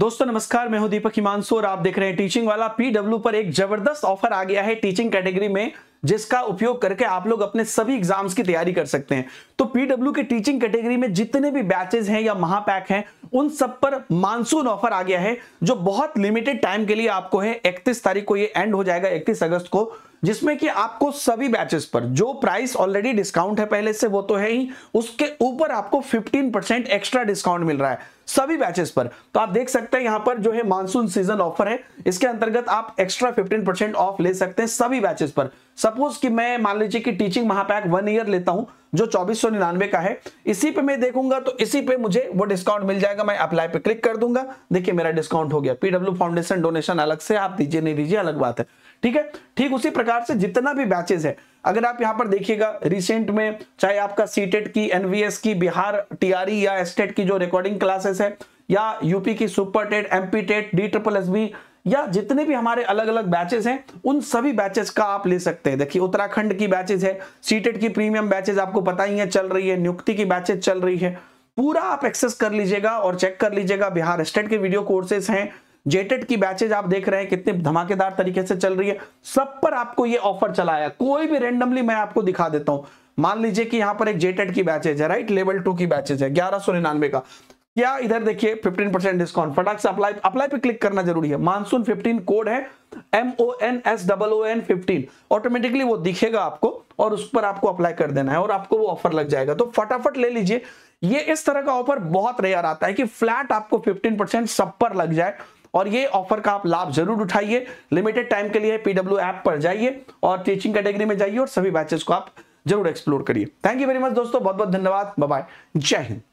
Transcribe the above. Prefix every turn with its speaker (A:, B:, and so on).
A: दोस्तों नमस्कार मैं हूं दीपक हिमांशु और आप देख रहे हैं टीचिंग वाला पीडब्ल्यू पर एक जबरदस्त ऑफर आ गया है टीचिंग कैटेगरी में जिसका उपयोग करके आप लोग अपने सभी एग्जाम्स की तैयारी कर सकते हैं तो पीडब्ल्यू के टीचिंग कैटेगरी में जितने भी बैचेस हैं या महापैक हैं उन सब पर मानसून ऑफर आ गया है जो बहुत लिमिटेड टाइम के लिए आपको है इकतीस तारीख को ये एंड हो जाएगा इकतीस अगस्त को जिसमें कि आपको सभी बैचेस पर जो प्राइस ऑलरेडी डिस्काउंट है पहले से वो तो है ही उसके ऊपर आपको 15% एक्स्ट्रा डिस्काउंट मिल रहा है सभी बैचेस पर तो आप देख सकते हैं यहां पर जो है मानसून सीजन ऑफर है इसके अंतर्गत आप एक्स्ट्रा 15% ऑफ ले सकते हैं सभी बैचेस पर सपोज कि मैं मान लीजिए कि टीचिंग महापैक वन ईयर लेता हूं जो चौबीस का है इसी पे मैं देखूंगा तो इसी पे मुझे वो डिस्काउंट मिल जाएगा मैं अप्लाई पे क्लिक कर दूंगा देखिए मेरा डिस्काउंट हो गया पीडब्ल्यू फाउंडेशन डोनेशन अलग से आप दीजिए नहीं दीजिए अलग बात है ठीक है ठीक उसी प्रकार से जितना भी बैचेज है अगर आप यहाँ पर देखिएगा रिसेंट में चाहे आपका सीटेट e की एनवीएस की बिहार टीआरई e या एस्टेट e की जो रिकॉर्डिंग क्लासेस है या यूपी की super TET MP TET D triple S B या जितने भी हमारे अलग अलग बैचेस हैं उन सभी बैचेस का आप ले सकते हैं देखिए उत्तराखंड की बैचेस है सीटेड की प्रीमियम बैचेस आपको पता ही है चल रही है नियुक्ति की बैचेस चल रही है पूरा आप एक्सेस कर लीजिएगा और चेक कर लीजिएगा बिहार स्टेट के वीडियो कोर्सेज हैं जेटेड e की बैचेज आप देख रहे हैं कितने धमाकेदार तरीके से चल रही है सब पर आपको ये ऑफर चलाया कोई भी रेंडमली मैं आपको दिखा देता हूं मान लीजिए कि यहां पर एक जेटेड e की बैचेज है राइट लेवल टू की बैचेज है ग्यारह का क्या इधर देखिए 15 परसेंट डिस्काउंट फटाक से अप्लाई अप्लाई पे क्लिक करना जरूरी है मानसून 15 कोड है M O N S double O N fifteen automatically वो दिखेगा आपको और उस पर आपको अप्लाई कर देना है और आपको वो ऑफर लग जाएगा तो फटाफट ले लीजिए ये इस तरह का ऑफर बहुत रेयर आता है कि फ्लैट आपको 15 परसेंट सब पर लग जाए और ये ऑफर का आप लाभ जरूर उठाइए लिमिटेड टाइम के लिए पीडब्ल्यू ऐप पर जाइए और टीचिंग कैटेगरी में जाइए और सभी बैचेस को आप जरूर एक्सप्लोर करिए थैंक यू वेरी मच दोस्तों बहुत बहुत धन्यवाद बाय जय हिंद